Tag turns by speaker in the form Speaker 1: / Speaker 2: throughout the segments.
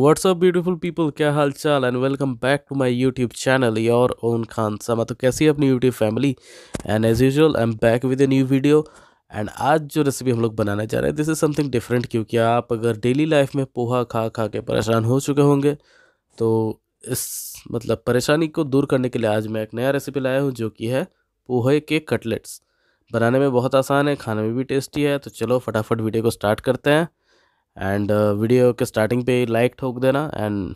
Speaker 1: WhatsApp beautiful people क्या हाल चाल and welcome back to my YouTube channel your own Khansama तो कैसी है अपनी YouTube family and as usual I am back with a new video and आज जो रेसिपी हम लोग बनाने जा रहे हैं दिस इज़ समथिंग डिफरेंट क्योंकि आप अगर डेली लाइफ में पोहा खा खा के परेशान हो चुके होंगे तो इस मतलब परेशानी को दूर करने के लिए आज मैं एक नया रेसिपी लाया हूँ जो कि है पोहे के कटलेट्स बनाने में बहुत आसान है खाने में भी टेस्टी है तो चलो फटाफट वीडियो को स्टार्ट करते हैं एंड वीडियो uh, के स्टार्टिंग पे लाइक ठोक देना एंड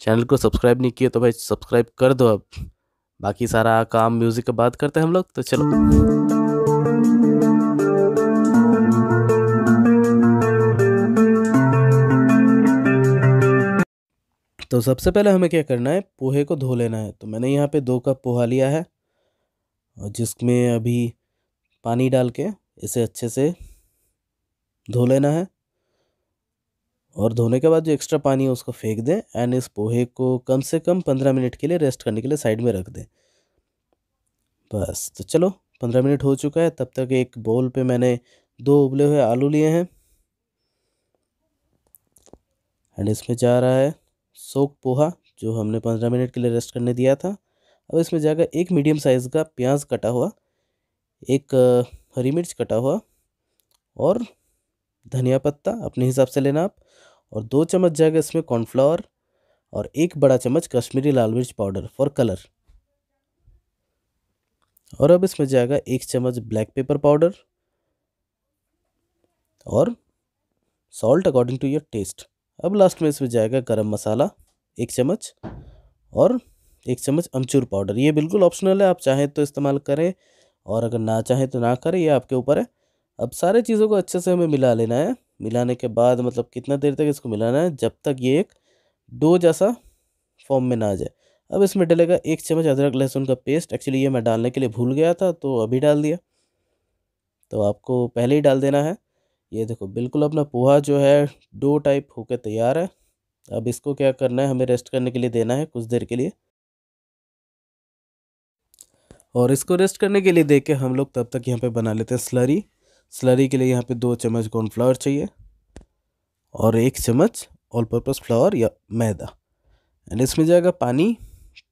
Speaker 1: चैनल को सब्सक्राइब नहीं किया तो भाई सब्सक्राइब कर दो अब बाकी सारा काम म्यूज़िक के बाद करते हैं हम लोग तो चलो तो सबसे पहले हमें क्या करना है पोहे को धो लेना है तो मैंने यहाँ पे दो कप पोहा लिया है और जिसमें अभी पानी डाल के इसे अच्छे से धो लेना है और धोने के बाद जो एक्स्ट्रा पानी है उसको फेंक दें एंड इस पोहे को कम से कम पंद्रह मिनट के लिए रेस्ट करने के लिए साइड में रख दें बस तो चलो पंद्रह मिनट हो चुका है तब तक एक बोल पे मैंने दो उबले हुए आलू लिए हैं एंड इसमें जा रहा है सोक पोहा जो हमने पंद्रह मिनट के लिए रेस्ट करने दिया था अब इसमें जाकर एक मीडियम साइज़ का प्याज कटा हुआ एक हरी मिर्च कटा हुआ और धनिया पत्ता अपने हिसाब से लेना आप और दो चम्मच जाएगा इसमें कॉर्नफ्लावर और एक बड़ा चम्मच कश्मीरी लाल मिर्च पाउडर फॉर कलर और अब इसमें जाएगा एक चम्मच ब्लैक पेपर पाउडर और salt according to your taste अब लास्ट में इसमें जाएगा गरम मसाला एक चम्मच और एक चम्मच अमचूर पाउडर ये बिल्कुल ऑप्शनल है आप चाहें तो इस्तेमाल करें और अगर ना चाहें तो ना करें ये आपके ऊपर है अब सारे चीज़ों को अच्छे से हमें मिला लेना है मिलाने के बाद मतलब कितना देर तक इसको मिलाना है जब तक ये एक डो जैसा फॉर्म में ना आ जाए अब इसमें डलेगा एक चम्मच अदरक लहसुन का पेस्ट एक्चुअली ये मैं डालने के लिए भूल गया था तो अभी डाल दिया तो आपको पहले ही डाल देना है ये देखो बिल्कुल अपना पोहा जो है डो टाइप होकर तैयार है अब इसको क्या करना है हमें रेस्ट करने के लिए देना है कुछ देर के लिए और इसको रेस्ट करने के लिए दे के हम लोग तब तक यहाँ पे बना लेते हैं स्लरी स्लरी के लिए यहाँ पे दो चम्मच कॉर्नफ्लावर चाहिए और एक चम्मच ऑल पर्पज़ फ्लावर या मैदा एंड इसमें जाएगा पानी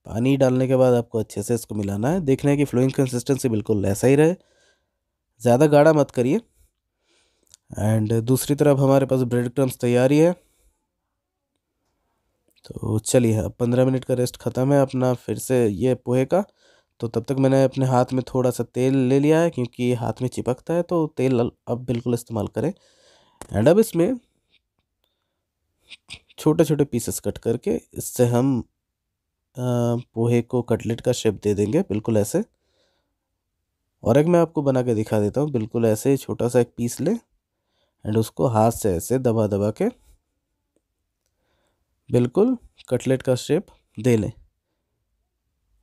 Speaker 1: पानी डालने के बाद आपको अच्छे से इसको मिलाना है देखना है कि फ्लोइंग कंसिस्टेंसी बिल्कुल ऐसा ही रहे ज़्यादा गाढ़ा मत करिए एंड दूसरी तरफ हमारे पास ब्रेड क्रम्स तैयार ही है तो चलिए अब पंद्रह मिनट का रेस्ट ख़त्म है अपना फिर से ये पोहे का तो तब तक मैंने अपने हाथ में थोड़ा सा तेल ले लिया है क्योंकि हाथ में चिपकता है तो तेल अब बिल्कुल इस्तेमाल करें एंड अब इसमें छोटे छोटे पीसेस कट करके इससे हम पोहे को कटलेट का शेप दे देंगे बिल्कुल ऐसे और एक मैं आपको बना के दिखा देता हूँ बिल्कुल ऐसे छोटा सा एक पीस लें एंड उसको हाथ से ऐसे दबा दबा के बिल्कुल कटलेट का शेप दे लें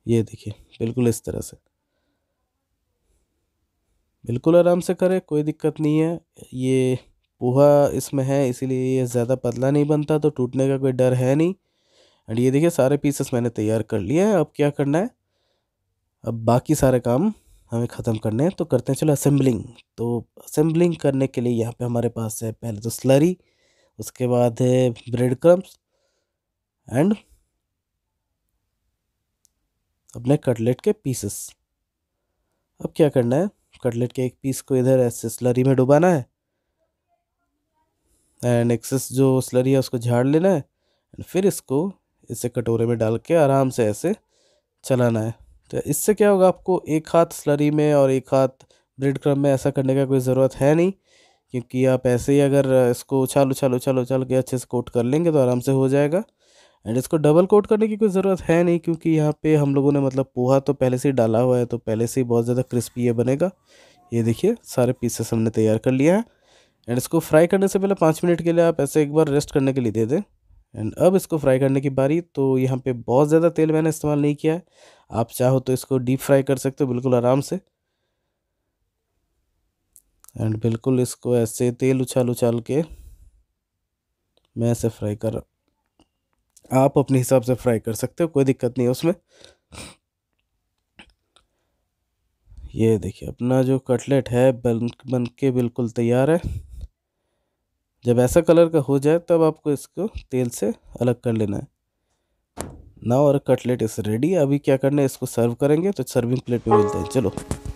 Speaker 1: ये देखिए बिल्कुल इस तरह से बिल्कुल आराम से करें कोई दिक्कत नहीं है ये पोहा इसमें है इसीलिए ये ज़्यादा पतला नहीं बनता तो टूटने का कोई डर है नहीं एंड ये देखिए सारे पीसेस मैंने तैयार कर लिए हैं अब क्या करना है अब बाकी सारे काम हमें ख़त्म करने हैं तो करते हैं चलो असेंबलिंग तो असेंबलिंग करने के लिए यहाँ पे हमारे पास है पहले तो स्लरी उसके बाद है ब्रेड क्रम्स एंड अपने कटलेट के पीसेस अब क्या करना है कटलेट के एक पीस को इधर ऐसे स्लरी में डुबाना है एंड एक्सेस जो स्लरी है उसको झाड़ लेना है एंड फिर इसको इसे कटोरे में डाल के आराम से ऐसे चलाना है तो इससे क्या होगा आपको एक हाथ स्लरी में और एक हाथ ब्रेड क्रम में ऐसा करने का कोई ज़रूरत है नहीं क्योंकि आप ऐसे ही अगर इसको उछाल उछाल उछाल उछाल के अच्छे से कोट कर लेंगे तो आराम से हो जाएगा एंड इसको डबल कोट करने की कोई ज़रूरत है नहीं क्योंकि यहाँ पे हम लोगों ने मतलब पोहा तो पहले से ही डाला हुआ है तो पहले से ही बहुत ज़्यादा क्रिस्पी ये बनेगा ये देखिए सारे पीसेस हमने तैयार कर लिया है एंड इसको फ्राई करने से पहले पाँच मिनट के लिए आप ऐसे एक बार रेस्ट करने के लिए दे दें एंड अब इसको फ्राई करने की बारी तो यहाँ पर बहुत ज़्यादा तेल मैंने इस्तेमाल नहीं किया है आप चाहो तो इसको डीप फ्राई कर सकते हो बिल्कुल आराम से एंड बिल्कुल इसको ऐसे तेल उछाल उछाल के मैं ऐसे फ्राई कर रहा आप अपने हिसाब से फ्राई कर सकते हो कोई दिक्कत नहीं है उसमें ये देखिए अपना जो कटलेट है बन बन के बिल्कुल तैयार है जब ऐसा कलर का हो जाए तब आपको इसको तेल से अलग कर लेना है ना और कटलेट इस रेडी अभी क्या करना है इसको सर्व करेंगे तो सर्विंग प्लेट पे मिलते हैं चलो